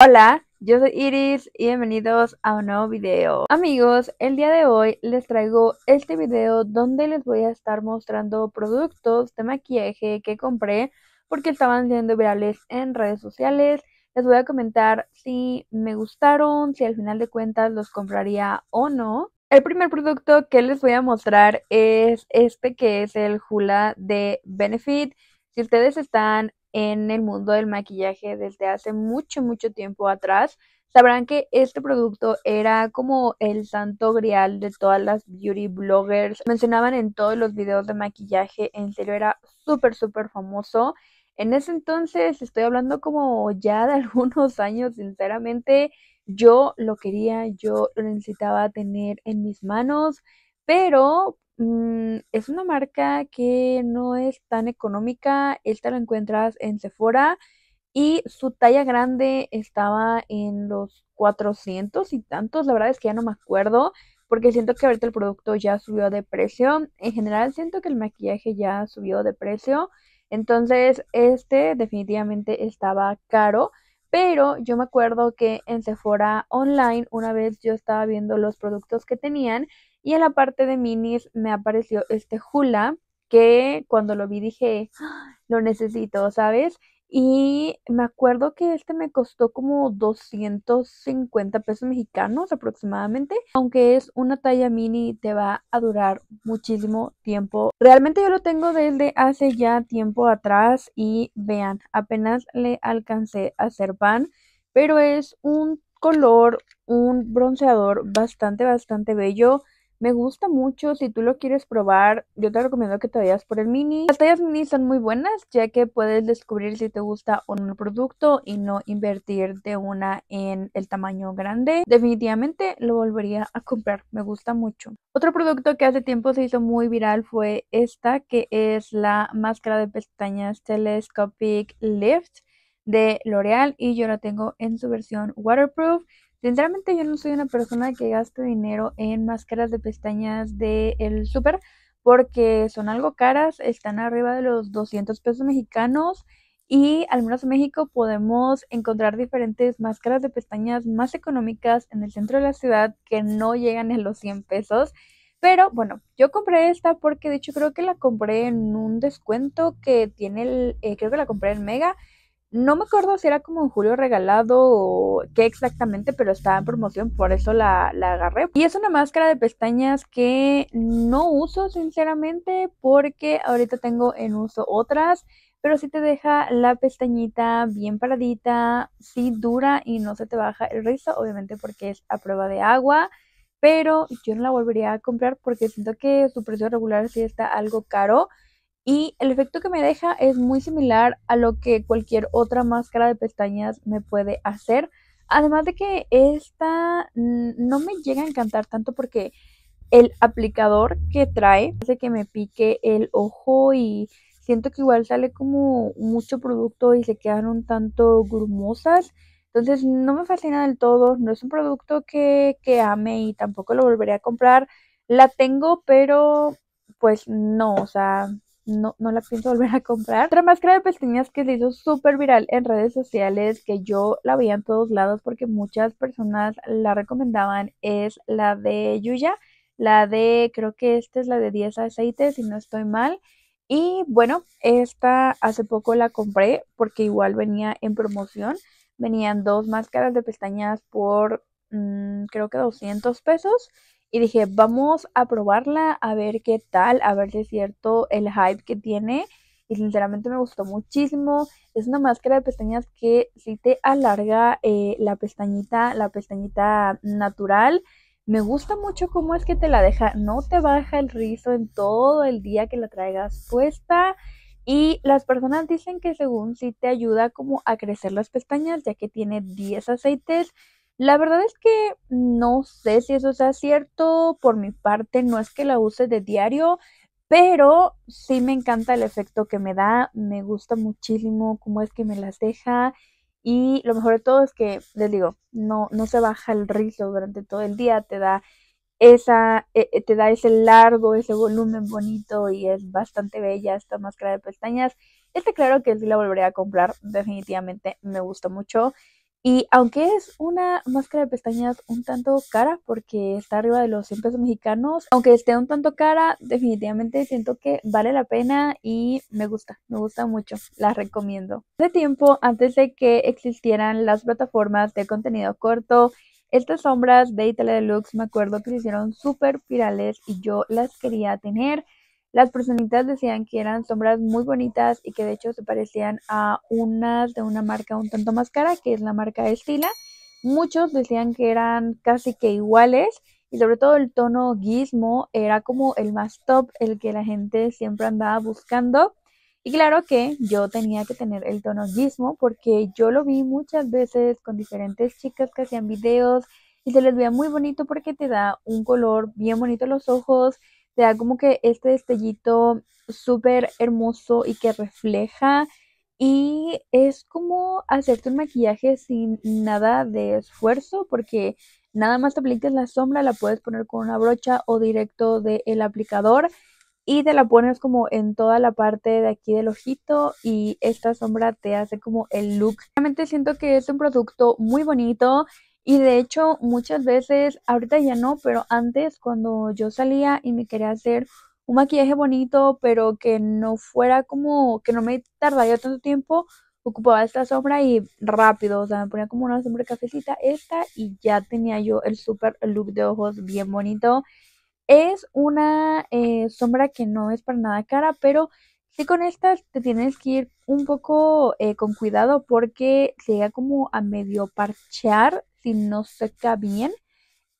Hola, yo soy Iris y bienvenidos a un nuevo video. Amigos, el día de hoy les traigo este video donde les voy a estar mostrando productos de maquillaje que compré porque estaban siendo virales en redes sociales. Les voy a comentar si me gustaron, si al final de cuentas los compraría o no. El primer producto que les voy a mostrar es este que es el Hula de Benefit. Si ustedes están en el mundo del maquillaje desde hace mucho, mucho tiempo atrás, sabrán que este producto era como el santo grial de todas las beauty bloggers. Mencionaban en todos los videos de maquillaje, en serio era súper, súper famoso. En ese entonces, estoy hablando como ya de algunos años, sinceramente, yo lo quería, yo lo necesitaba tener en mis manos, pero Mm, es una marca que no es tan económica. Esta lo encuentras en Sephora. Y su talla grande estaba en los 400 y tantos. La verdad es que ya no me acuerdo. Porque siento que ahorita el producto ya subió de precio. En general siento que el maquillaje ya subió de precio. Entonces este definitivamente estaba caro. Pero yo me acuerdo que en Sephora Online una vez yo estaba viendo los productos que tenían y en la parte de minis me apareció este hula que cuando lo vi dije, ah, lo necesito, ¿sabes? Y me acuerdo que este me costó como 250 pesos mexicanos aproximadamente. Aunque es una talla mini, te va a durar muchísimo tiempo. Realmente yo lo tengo desde hace ya tiempo atrás y vean, apenas le alcancé a hacer pan. Pero es un color, un bronceador bastante, bastante bello. Me gusta mucho, si tú lo quieres probar, yo te recomiendo que te vayas por el mini. Las tallas mini son muy buenas, ya que puedes descubrir si te gusta o no el producto y no invertir de una en el tamaño grande. Definitivamente lo volvería a comprar, me gusta mucho. Otro producto que hace tiempo se hizo muy viral fue esta, que es la máscara de pestañas Telescopic Lift de L'Oreal y yo la tengo en su versión waterproof Sinceramente yo no soy una persona que gaste dinero en máscaras de pestañas del el súper porque son algo caras, están arriba de los 200 pesos mexicanos y al menos en México podemos encontrar diferentes máscaras de pestañas más económicas en el centro de la ciudad que no llegan en los 100 pesos. Pero bueno, yo compré esta porque de hecho creo que la compré en un descuento que tiene el, eh, creo que la compré en Mega no me acuerdo si era como un julio regalado o qué exactamente, pero estaba en promoción, por eso la, agarré. Y es una máscara de pestañas que no uso sinceramente porque ahorita tengo en uso otras pero sí te deja la pestañita bien paradita, sí dura y no se te baja el rizo, obviamente porque es a prueba de agua, pero yo no la volvería a comprar porque siento que su precio regular sí está algo caro. Y el efecto que me deja es muy similar a lo que cualquier otra máscara de pestañas me puede hacer. Además de que esta no me llega a encantar tanto porque el aplicador que trae hace que me pique el ojo y siento que igual sale como mucho producto y se quedan un tanto grumosas. Entonces no me fascina del todo, no es un producto que, que ame y tampoco lo volveré a comprar. La tengo, pero pues no, o sea, no, no la pienso volver a comprar. Otra máscara de pestañas que se hizo súper viral en redes sociales, que yo la veía en todos lados porque muchas personas la recomendaban, es la de Yuya. La de, creo que esta es la de 10 aceites, si no estoy mal. Y bueno, esta hace poco la compré porque igual venía en promoción. Venían dos máscaras de pestañas por mm, creo que 200 pesos y dije, vamos a probarla, a ver qué tal, a ver si es cierto el hype que tiene. Y sinceramente me gustó muchísimo. Es una máscara de pestañas que sí te alarga eh, la pestañita, la pestañita natural. Me gusta mucho cómo es que te la deja, no te baja el rizo en todo el día que la traigas puesta. Y las personas dicen que según sí te ayuda como a crecer las pestañas, ya que tiene 10 aceites la verdad es que no sé si eso sea cierto. Por mi parte, no es que la use de diario, pero sí me encanta el efecto que me da. Me gusta muchísimo cómo es que me las deja. Y lo mejor de todo es que, les digo, no, no se baja el rizo durante todo el día. Te da esa, e, e, te da ese largo, ese volumen bonito y es bastante bella esta máscara de pestañas. Está claro que sí la volveré a comprar. Definitivamente me gusta mucho. Y aunque es una máscara de pestañas un tanto cara, porque está arriba de los 100 pesos mexicanos, aunque esté un tanto cara, definitivamente siento que vale la pena y me gusta, me gusta mucho, la recomiendo. De tiempo, antes de que existieran las plataformas de contenido corto, estas sombras de Italia Deluxe me acuerdo que se hicieron súper virales y yo las quería tener. Las personitas decían que eran sombras muy bonitas y que de hecho se parecían a unas de una marca un tanto más cara, que es la marca Estila. Muchos decían que eran casi que iguales y sobre todo el tono gizmo era como el más top, el que la gente siempre andaba buscando. Y claro que yo tenía que tener el tono gizmo porque yo lo vi muchas veces con diferentes chicas que hacían videos y se les veía muy bonito porque te da un color bien bonito a los ojos te da como que este destellito súper hermoso y que refleja. Y es como hacerte un maquillaje sin nada de esfuerzo, porque nada más te apliques la sombra, la puedes poner con una brocha o directo del aplicador y te la pones como en toda la parte de aquí del ojito y esta sombra te hace como el look. Realmente siento que es un producto muy bonito y de hecho, muchas veces, ahorita ya no, pero antes cuando yo salía y me quería hacer un maquillaje bonito, pero que no fuera como, que no me tardaría tanto tiempo, ocupaba esta sombra y rápido, o sea, me ponía como una sombra cafecita esta y ya tenía yo el super look de ojos bien bonito. Es una eh, sombra que no es para nada cara, pero sí con estas te tienes que ir un poco eh, con cuidado porque llega como a medio parchear si no seca bien.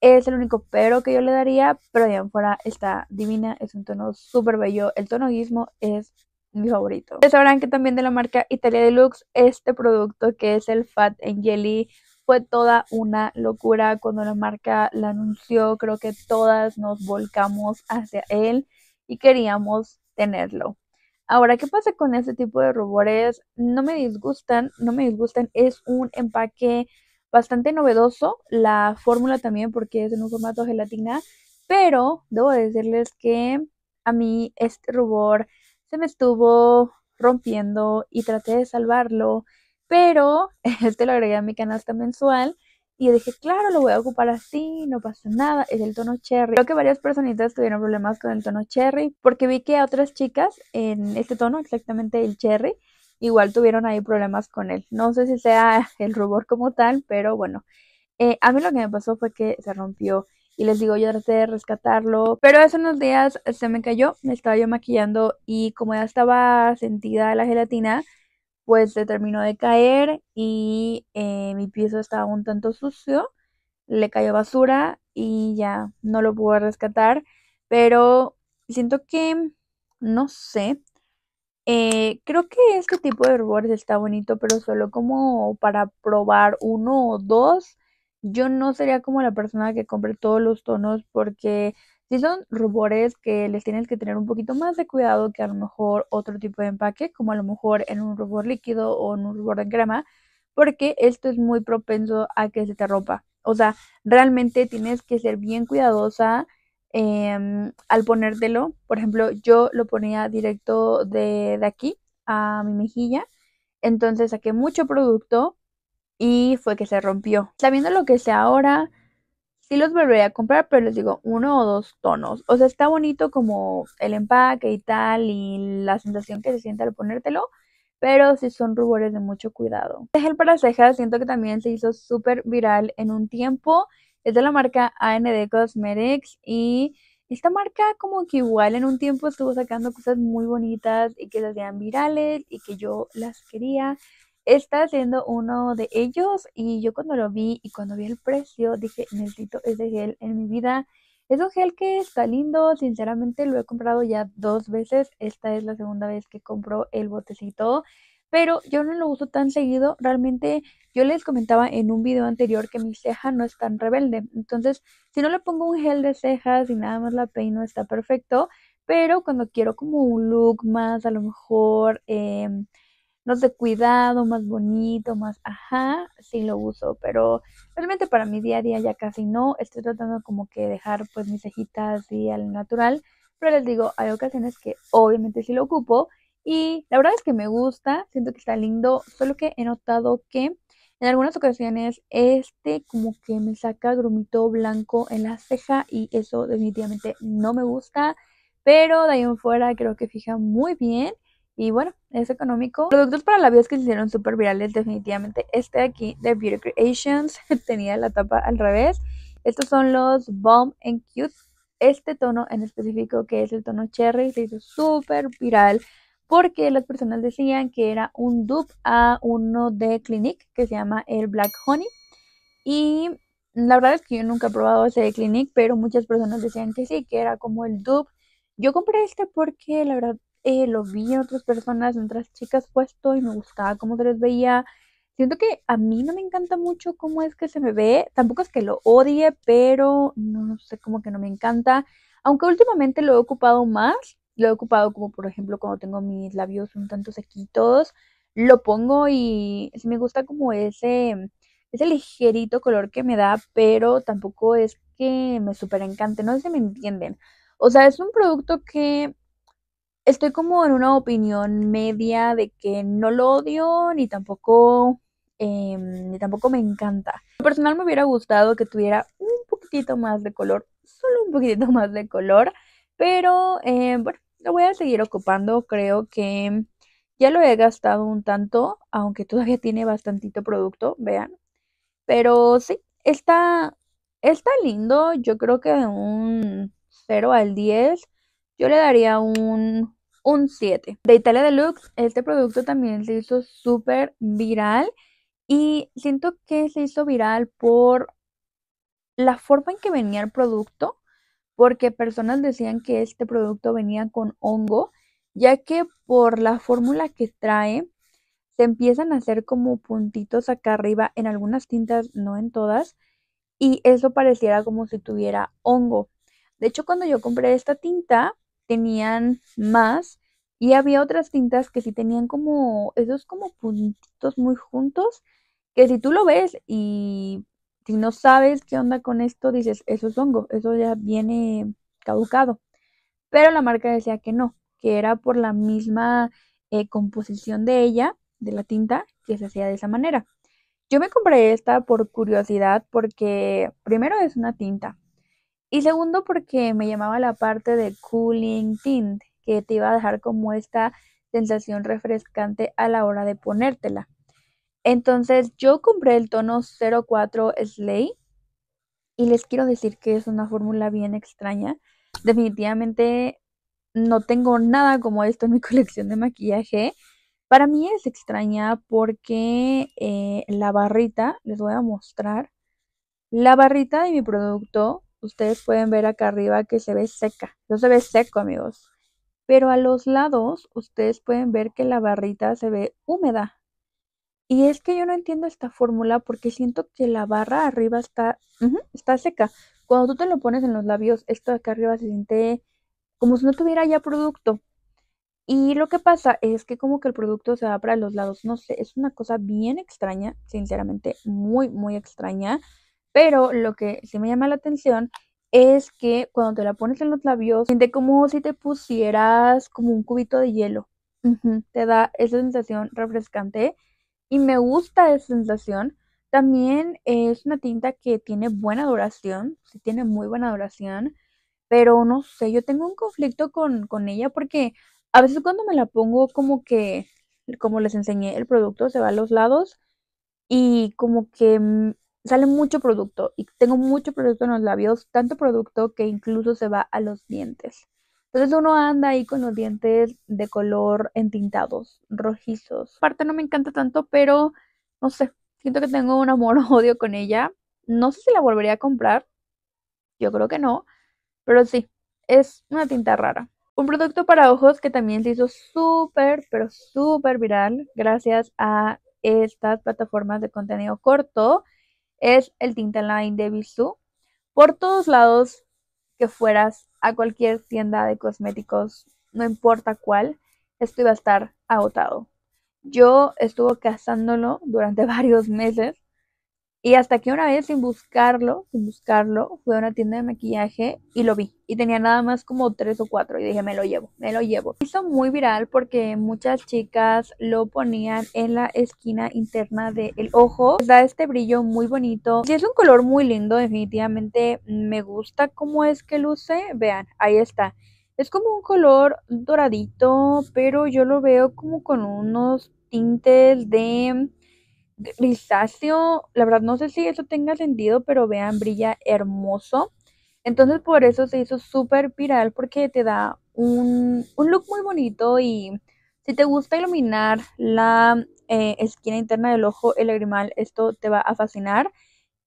Es el único pero que yo le daría, pero de fuera está divina, es un tono súper bello. El tono guismo es mi favorito. Ustedes sabrán que también de la marca Italia Deluxe, este producto que es el Fat and Jelly fue toda una locura cuando la marca la anunció. Creo que todas nos volcamos hacia él y queríamos tenerlo. Ahora, ¿qué pasa con este tipo de rubores? No me disgustan, no me disgustan. Es un empaque bastante novedoso la fórmula también porque es en un formato gelatina, pero debo decirles que a mí este rubor se me estuvo rompiendo y traté de salvarlo, pero este lo agregué a mi canasta mensual y dije, claro, lo voy a ocupar así, no pasa nada, es el tono cherry. Creo que varias personitas tuvieron problemas con el tono cherry porque vi que a otras chicas en este tono, exactamente el cherry, igual tuvieron ahí problemas con él. No sé si sea el rubor como tal, pero bueno, eh, a mí lo que me pasó fue que se rompió y les digo, yo traté de rescatarlo, pero hace unos días se me cayó, me estaba yo maquillando y como ya estaba sentida la gelatina, pues se terminó de caer y eh, mi piso estaba un tanto sucio, le cayó basura y ya no lo pude rescatar, pero siento que, no sé, eh, creo que este tipo de rubores está bonito, pero solo como para probar uno o dos. Yo no sería como la persona que compre todos los tonos porque si son rubores que les tienes que tener un poquito más de cuidado que a lo mejor otro tipo de empaque, como a lo mejor en un rubor líquido o en un rubor de crema, porque esto es muy propenso a que se te rompa. O sea, realmente tienes que ser bien cuidadosa Em, al ponértelo, por ejemplo, yo lo ponía directo de, de aquí a mi mejilla, entonces saqué mucho producto y fue que se rompió. Sabiendo lo que sé ahora, sí los volveré a comprar, pero les digo uno o dos tonos. O sea, está bonito como el empaque y tal y la sensación que se siente al ponértelo, pero sí son rubores de mucho cuidado. El este gel para cejas siento que también se hizo súper viral en un tiempo es de la marca AND Cosmetics y esta marca como que igual en un tiempo estuvo sacando cosas muy bonitas y que las vean virales y que yo las quería. Está siendo uno de ellos y yo cuando lo vi y cuando vi el precio dije, necesito ese gel en mi vida. Es un gel que está lindo, sinceramente lo he comprado ya dos veces. Esta es la segunda vez que compro el botecito pero yo no lo uso tan seguido. Realmente yo les comentaba en un video anterior que mi ceja no es tan rebelde. Entonces, si no le pongo un gel de cejas y nada más la peino está perfecto. Pero cuando quiero como un look más, a lo mejor, em, no sé, cuidado, más bonito, más, ajá, sí lo uso. Pero realmente para mi día a día ya casi no. Estoy tratando como que dejar pues mis cejitas así al natural. Pero les digo, hay ocasiones que obviamente sí lo ocupo y la verdad es que me gusta, siento que está lindo, solo que he notado que en algunas ocasiones este como que me saca grumito blanco en la ceja y eso definitivamente no me gusta, pero de ahí en fuera creo que fija muy bien. Y bueno, es económico. Productos para labios que se hicieron súper virales, definitivamente este de aquí de Beauty Creations tenía la tapa al revés. Estos son los Bomb and Cute. Este tono en específico, que es el tono cherry, se hizo súper viral porque las personas decían que era un dupe a uno de Clinique que se llama el Black Honey. Y la verdad es que yo nunca he probado ese de Clinique, pero muchas personas decían que sí, que era como el dupe. Yo compré este porque la verdad eh, lo vi a otras personas, en otras chicas puesto y me gustaba cómo se les veía. Siento que a mí no me encanta mucho cómo es que se me ve. Tampoco es que lo odie, pero no sé, cómo que no me encanta. Aunque últimamente lo he ocupado más lo he ocupado como por ejemplo cuando tengo mis labios un tanto sequitos, lo pongo y sí me gusta como ese, ese ligerito color que me da, pero tampoco es que me super encante, no sé si me entienden. O sea, es un producto que estoy como en una opinión media de que no lo odio ni tampoco em, ni tampoco me encanta. personal me hubiera gustado que tuviera un poquitito más de color, solo un poquitito más de color, pero eh, bueno, lo voy a seguir ocupando, creo que ya lo he gastado un tanto, aunque todavía tiene bastantito producto, vean. Pero sí, está, está lindo, yo creo que de un 0 al 10, yo le daría un, un 7. De Italia Deluxe, este producto también se hizo súper viral y siento que se hizo viral por la forma en que venía el producto porque personas decían que este producto venía con hongo, ya que por la fórmula que trae se empiezan a hacer como puntitos acá arriba en algunas tintas, no en todas, y eso pareciera como si tuviera hongo. De hecho, cuando yo compré esta tinta, tenían más y había otras tintas que sí tenían como esos como puntitos muy juntos, que si tú lo ves y si no sabes qué onda con esto, dices, eso es hongo, eso ya viene caducado. Pero la marca decía que no, que era por la misma eh, composición de ella, de la tinta, que se hacía de esa manera. Yo me compré esta por curiosidad porque primero es una tinta y segundo porque me llamaba la parte de cooling tint, que te iba a dejar como esta sensación refrescante a la hora de ponértela. Entonces yo compré el tono 04 Slay y les quiero decir que es una fórmula bien extraña. Definitivamente no tengo nada como esto en mi colección de maquillaje. Para mí es extraña porque eh, la barrita, les voy a mostrar, la barrita de mi producto, ustedes pueden ver acá arriba que se ve seca, no se ve seco amigos, pero a los lados ustedes pueden ver que la barrita se ve húmeda, y es que yo no entiendo esta fórmula porque siento que la barra arriba está, está seca. Cuando tú te lo pones en los labios, esto de acá arriba se siente como si no tuviera ya producto. Y lo que pasa es que como que el producto se va para los lados, no sé, es una cosa bien extraña, sinceramente, muy, muy extraña. Pero lo que sí me llama la atención es que cuando te la pones en los labios, siente como si te pusieras como un cubito de hielo. Te da esa sensación refrescante y me gusta esa sensación. También es una tinta que tiene buena duración, sí tiene muy buena duración, pero no sé, yo tengo un conflicto con, con ella porque a veces cuando me la pongo como que, como les enseñé, el producto se va a los lados y como que mm, sale mucho producto y tengo mucho producto en los labios, tanto producto que incluso se va a los dientes. Entonces uno anda ahí con los dientes de color entintados, rojizos. Parte no me encanta tanto, pero no sé, siento que tengo un amor o odio con ella. No sé si la volvería a comprar. Yo creo que no, pero sí, es una tinta rara. Un producto para ojos que también se hizo súper, pero súper viral gracias a estas plataformas de contenido corto es el Line de Bisú. Por todos lados que fueras a cualquier tienda de cosméticos, no importa cuál, esto iba a estar agotado. Yo estuve cazándolo durante varios meses y hasta que una vez, sin buscarlo, sin buscarlo, fui a una tienda de maquillaje y lo vi. Y tenía nada más como tres o cuatro. Y dije, me lo llevo, me lo llevo. Hizo muy viral porque muchas chicas lo ponían en la esquina interna del ojo. Da este brillo muy bonito. Y es un color muy lindo, definitivamente me gusta cómo es que luce. Vean, ahí está. Es como un color doradito, pero yo lo veo como con unos tintes de grisáceo. La verdad, no sé si eso tenga sentido, pero vean, brilla hermoso. Entonces, por eso se hizo súper viral, porque te da un, look muy bonito. Y si te gusta iluminar la eh, esquina interna del ojo, el lagrimal, esto te va a fascinar.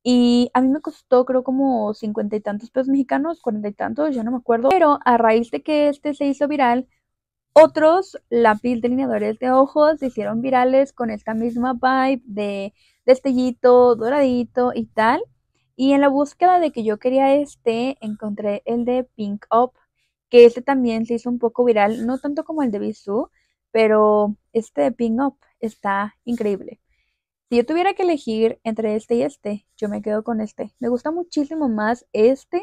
Y a mí me costó creo como cincuenta y tantos pesos mexicanos, cuarenta y tantos, ya no me acuerdo. Pero a raíz de que este se hizo viral, otros lápiz delineadores de ojos se hicieron virales con esta misma vibe de destellito, doradito y tal. Y en la búsqueda de que yo quería este, encontré el de Pink Up, que este también se hizo un poco viral, no tanto como el de Bisú, pero este de Pink Up está increíble. Si yo tuviera que elegir entre este y este, yo me quedo con este. Me gusta muchísimo más este,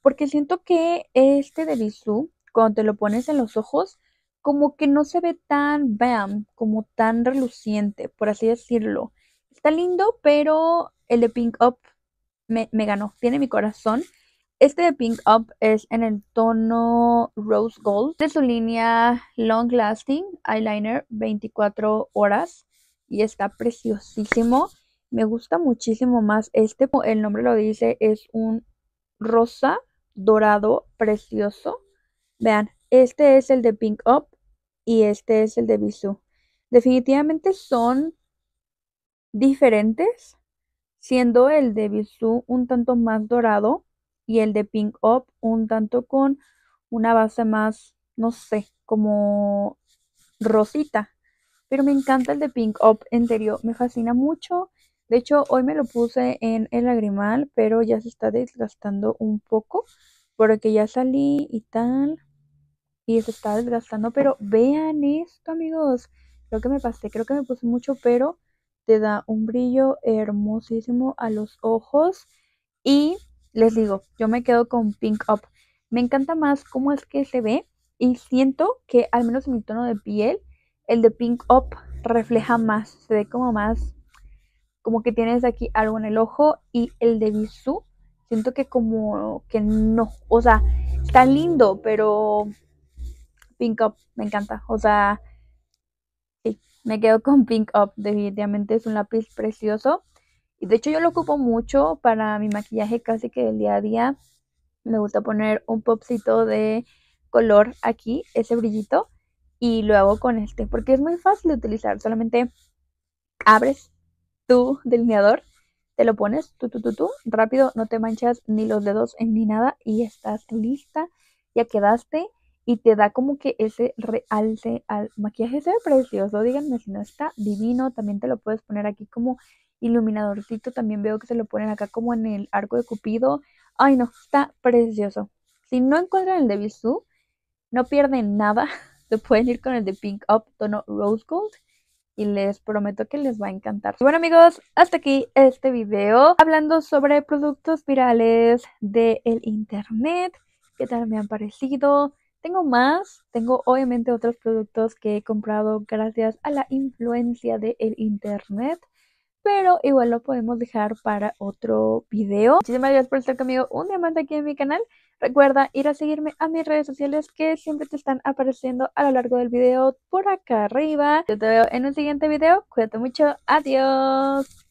porque siento que este de Bisú, cuando te lo pones en los ojos, como que no se ve tan bam, como tan reluciente, por así decirlo. Está lindo, pero el de Pink Up me, me ganó, tiene mi corazón. Este de Pink Up es en el tono Rose Gold, de su línea Long Lasting Eyeliner 24 horas y está preciosísimo. Me gusta muchísimo más este, el nombre lo dice, es un rosa dorado precioso. Vean, este es el de Pink Up y este es el de Bisú. Definitivamente son diferentes, siendo el de Bisú un tanto más dorado y el de Pink Up un tanto con una base más, no sé, como rosita. Pero me encanta el de Pink Up, en me fascina mucho. De hecho, hoy me lo puse en el lagrimal, pero ya se está desgastando un poco porque ya salí y tal y se está desgastando. Pero vean esto, amigos. Creo que me pasé, creo que me puse mucho, pero te da un brillo hermosísimo a los ojos. Y les digo, yo me quedo con Pink Up. Me encanta más cómo es que se ve y siento que al menos en mi tono de piel, el de Pink Up refleja más, se ve como más, como que tienes aquí algo en el ojo y el de Bisú, siento que como que no, o sea, está lindo, pero Pink Up, me encanta. O sea, sí, me quedo con Pink Up, definitivamente es un lápiz precioso. Y de hecho yo lo ocupo mucho para mi maquillaje casi que del día a día. Me gusta poner un popcito de color aquí, ese brillito, y lo hago con este, porque es muy fácil de utilizar. Solamente abres tu delineador, te lo pones, tú, tú, tú, tú, rápido, no te manchas ni los dedos ni nada, y estás lista, ya quedaste y te da como que ese realce al maquillaje. Se ve precioso, díganme si no está divino. También te lo puedes poner aquí como iluminadorcito. También veo que se lo ponen acá como en el arco de Cupido. Ay, no, está precioso. Si no encuentran el de Bisú, no pierden nada. Se pueden ir con el de Pink Up, tono Rose Gold y les prometo que les va a encantar. Bueno amigos, hasta aquí este video hablando sobre productos virales del internet, qué tal me han parecido, tengo más, tengo obviamente otros productos que he comprado gracias a la influencia del internet, pero igual lo podemos dejar para otro video. Muchísimas gracias por estar conmigo un diamante aquí en mi canal. Recuerda ir a seguirme a mis redes sociales que siempre te están apareciendo a lo largo del video por acá arriba. Yo te veo en un siguiente video. Cuídate mucho. Adiós.